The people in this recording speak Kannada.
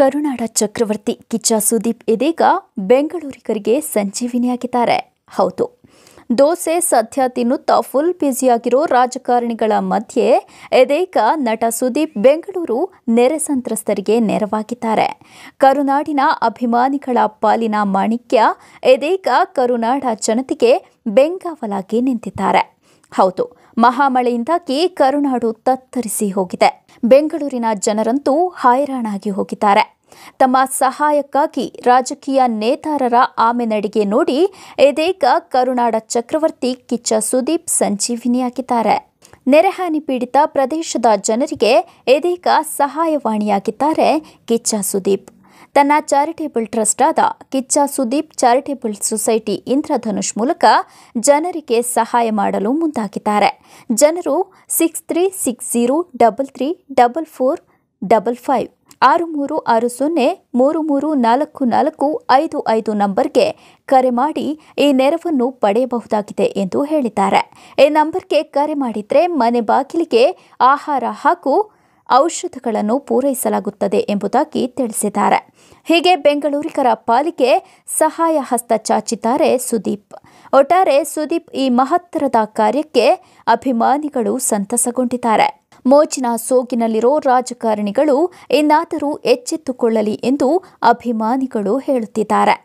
ಕರುನಾಡ ಚಕ್ರವರ್ತಿ ಕಿಚ್ಚ ಸುದೀಪ್ ಇದೀಗ ಬೆಂಗಳೂರಿಗರಿಗೆ ಸಂಜೀವಿನಿಯಾಗಿದ್ದಾರೆ ಹೌದು ದೋಸೆ ಸದ್ಯ ತಿನ್ನುತ್ತಾ ಫುಲ್ ಬ್ಯುಸಿಯಾಗಿರೋ ರಾಜಕಾರಣಿಗಳ ಮಧ್ಯೆ ಎದೇಕ ನಟ ಸುದೀಪ್ ಬೆಂಗಳೂರು ನೆರೆ ಸಂತ್ರಸ್ತರಿಗೆ ನೆರವಾಗಿದ್ದಾರೆ ಕರುನಾಡಿನ ಅಭಿಮಾನಿಗಳ ಪಾಲಿನ ಮಾಣಿಕ್ಯ ಎದೇಕ ಕರುನಾಡ ಜನತೆಗೆ ಬೆಂಗಾವಲಾಗಿ ನಿಂತಿದ್ದಾರೆ ಹೌದು ಮಹಾಮಳೆಯಿಂದ ಕೆ ಕರುನಾಡು ತತ್ತರಿಸಿ ಹೋಗಿದೆ ಬೆಂಗಳೂರಿನ ಜನರಂತೂ ಹೈರಾಣಾಗಿ ಹೋಗಿದ್ದಾರೆ ತಮ್ಮ ಸಹಾಯಕ್ಕಾಗಿ ರಾಜಕೀಯ ನೇತಾರರ ಆಮೆ ನಡಿಗೆ ನೋಡಿ ಎದೇಕ ಕರುನಾಡ ಚಕ್ರವರ್ತಿ ಕಿಚ್ಚ ಸುದೀಪ್ ಸಂಜೀವಿನಿಯಾಗಿದ್ದಾರೆ ನೆರೆಹಾನಿ ಪೀಡಿತ ಪ್ರದೇಶದ ಜನರಿಗೆ ಎದೇಕ ಸಹಾಯವಾಣಿಯಾಗಿದ್ದಾರೆ ಕಿಚ್ಚ ಸುದೀಪ್ ತನ್ನ ಚಾರಿಟೇಬಲ್ ಟ್ರಸ್ಟ್ ಆದ ಕಿಚ್ಚ ಸುದೀಪ್ ಚಾರಿಟೇಬಲ್ ಸೊಸೈಟಿ ಇಂದ್ರಧನುಷ್ ಮೂಲಕ ಜನರಿಗೆ ಸಹಾಯ ಮಾಡಲು ಮುಂದಾಗಿದ್ದಾರೆ ಜನರು six three six zero double three double four double five ಆರು ಮೂರು ಆರು ಸೊನ್ನೆ ಮೂರು ಮೂರು ನಾಲ್ಕು ನಾಲ್ಕು ಐದು ಐದು ನಂಬರ್ಗೆ ಕರೆ ಮಾಡಿ ಈ ನೆರವನ್ನು ಪಡೆಯಬಹುದಾಗಿದೆ ಎಂದು ಹೇಳಿದ್ದಾರೆ ಈ ನಂಬರ್ಗೆ ಕರೆ ಮಾಡಿದರೆ ಮನೆ ಬಾಗಿಲಿಗೆ ಆಹಾರ ಹಾಗೂ ಔಷಧಗಳನ್ನು ಪೂರೈಸಲಾಗುತ್ತದೆ ಎಂಬುದಾಗಿ ತಿಳಿಸಿದ್ದಾರೆ ಹೀಗೆ ಬೆಂಗಳೂರಿಗರ ಪಾಲಿಕೆ ಸಹಾಯ ಹಸ್ತ ಚಾಚಿದ್ದಾರೆ ಸುದೀಪ್ ಒಟ್ಟಾರೆ ಸುದೀಪ್ ಈ ಮಹತ್ತರದ ಕಾರ್ಯಕ್ಕೆ ಅಭಿಮಾನಿಗಳು ಸಂತಸಗೊಂಡಿದ್ದಾರೆ ಮೋಜಿನ ಸೋಗಿನಲ್ಲಿರೋ ರಾಜಕಾರಣಿಗಳು ಇನ್ನಾದರೂ ಎಚ್ಚೆತ್ತುಕೊಳ್ಳಲಿ ಎಂದು ಅಭಿಮಾನಿಗಳು ಹೇಳುತ್ತಿದ್ದಾರೆ